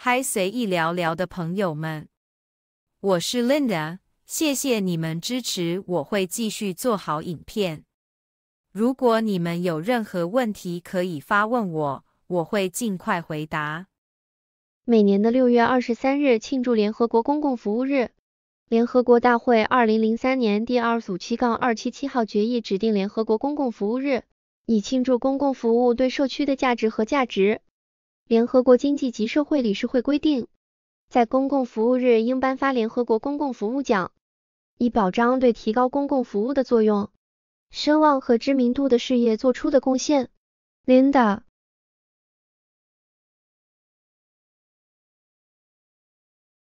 嗨，随意聊聊的朋友们，我是 Linda，谢谢你们支持，我会继续做好影片。如果你们有任何问题，可以发问我，我会尽快回答。每年的六月二十三日庆祝联合国公共服务日。联合国大会二零零三年第二组七杠二七七号决议指定联合国公共服务日，以庆祝公共服务对社区的价值和价值。联合国经济及社会理事会规定，在公共服务日应颁发联合国公共服务奖，以表彰对提高公共服务的作用、声望和知名度的事业做出的贡献。Linda。